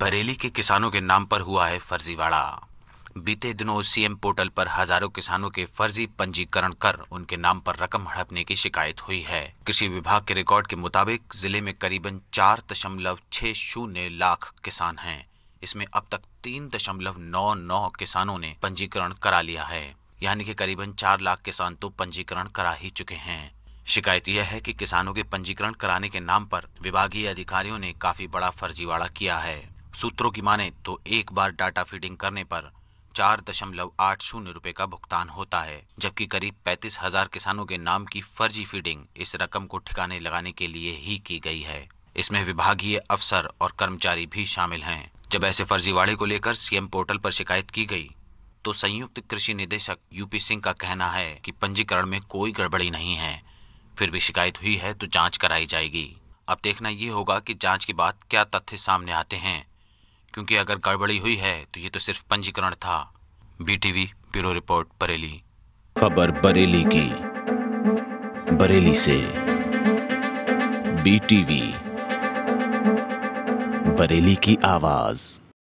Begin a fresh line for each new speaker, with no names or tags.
बरेली के किसानों के नाम पर हुआ है फर्जीवाड़ा बीते दिनों सीएम पोर्टल पर हजारों किसानों के फर्जी पंजीकरण कर उनके नाम पर रकम हड़पने की शिकायत हुई है कृषि विभाग के रिकॉर्ड के मुताबिक जिले में करीबन चार दशमलव छह शून्य लाख किसान हैं इसमें अब तक तीन दशमलव नौ नौ किसानों ने पंजीकरण करा लिया है यानी कि करीबन चार लाख किसान तो पंजीकरण करा ही चुके हैं शिकायत यह है कि किसानों के पंजीकरण कराने के नाम पर विभागीय अधिकारियों ने काफी बड़ा फर्जीवाड़ा किया है सूत्रों की माने तो एक बार डाटा फीडिंग करने पर चार दशमलव आठ शून्य रूपए का भुगतान होता है जबकि करीब पैंतीस हजार किसानों के नाम की फर्जी फीडिंग इस रकम को ठिकाने लगाने के लिए ही की गई है इसमें विभागीय अफसर और कर्मचारी भी शामिल हैं जब ऐसे फर्जीवाड़े को लेकर सीएम पोर्टल पर शिकायत की गई तो संयुक्त कृषि निदेशक यूपी सिंह का कहना है कि पंजीकरण में कोई गड़बड़ी नहीं है फिर भी शिकायत हुई है तो जांच कराई जाएगी अब देखना ये होगा कि जांच के बाद क्या तथ्य सामने आते हैं क्योंकि अगर गड़बड़ी हुई है तो ये तो सिर्फ पंजीकरण था बीटीवी ब्यूरो रिपोर्ट
बरेली खबर बरेली की बरेली से बीटीवी बरेली की आवाज़